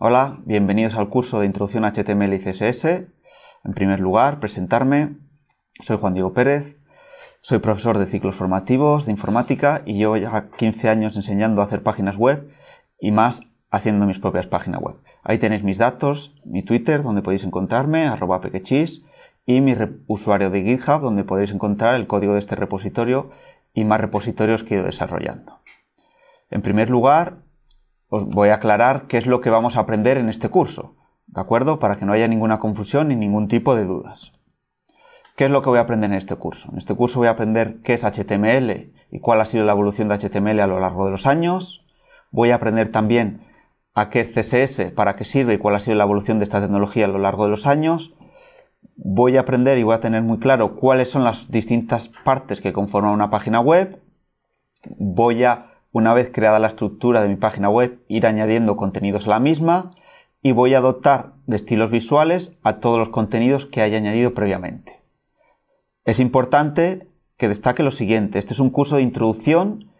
Hola, bienvenidos al curso de Introducción a HTML y CSS. En primer lugar, presentarme. Soy Juan Diego Pérez, soy profesor de ciclos formativos de informática y llevo ya 15 años enseñando a hacer páginas web y más haciendo mis propias páginas web. Ahí tenéis mis datos, mi Twitter, donde podéis encontrarme, arroba pequechis, y mi usuario de GitHub, donde podéis encontrar el código de este repositorio y más repositorios que he ido desarrollando. En primer lugar, os voy a aclarar qué es lo que vamos a aprender en este curso, ¿de acuerdo? Para que no haya ninguna confusión ni ningún tipo de dudas. ¿Qué es lo que voy a aprender en este curso? En este curso voy a aprender qué es HTML y cuál ha sido la evolución de HTML a lo largo de los años. Voy a aprender también a qué es CSS, para qué sirve y cuál ha sido la evolución de esta tecnología a lo largo de los años. Voy a aprender y voy a tener muy claro cuáles son las distintas partes que conforman una página web. Voy a una vez creada la estructura de mi página web, ir añadiendo contenidos a la misma y voy a dotar de estilos visuales a todos los contenidos que haya añadido previamente. Es importante que destaque lo siguiente, este es un curso de introducción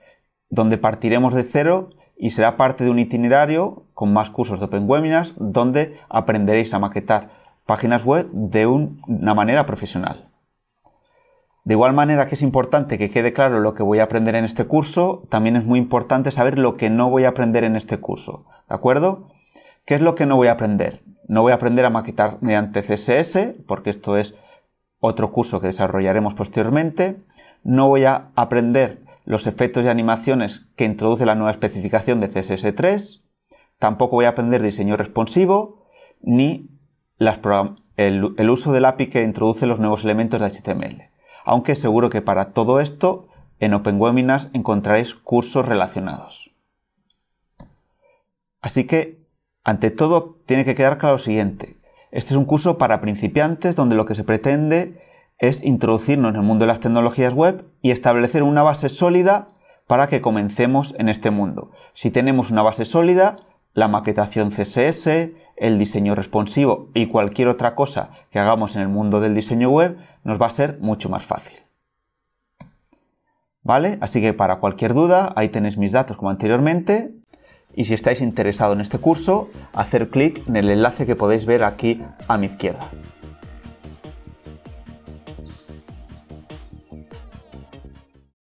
donde partiremos de cero y será parte de un itinerario con más cursos de Open Webinars donde aprenderéis a maquetar páginas web de una manera profesional. De igual manera que es importante que quede claro lo que voy a aprender en este curso, también es muy importante saber lo que no voy a aprender en este curso. ¿De acuerdo? ¿Qué es lo que no voy a aprender? No voy a aprender a maquetar mediante CSS, porque esto es otro curso que desarrollaremos posteriormente. No voy a aprender los efectos y animaciones que introduce la nueva especificación de CSS3. Tampoco voy a aprender diseño responsivo ni el, el, uso del API que introduce los nuevos elementos de HTML aunque seguro que para todo esto en Open Webinars encontraréis cursos relacionados. Así que, ante todo, tiene que quedar claro lo siguiente. Este es un curso para principiantes donde lo que se pretende es introducirnos en el mundo de las tecnologías web y establecer una base sólida para que comencemos en este mundo. Si tenemos una base sólida, la maquetación CSS, el diseño responsivo y cualquier otra cosa que hagamos en el mundo del diseño web, nos va a ser mucho más fácil. ¿Vale? Así que para cualquier duda, ahí tenéis mis datos como anteriormente. Y si estáis interesados en este curso, hacer clic en el enlace que podéis ver aquí a mi izquierda.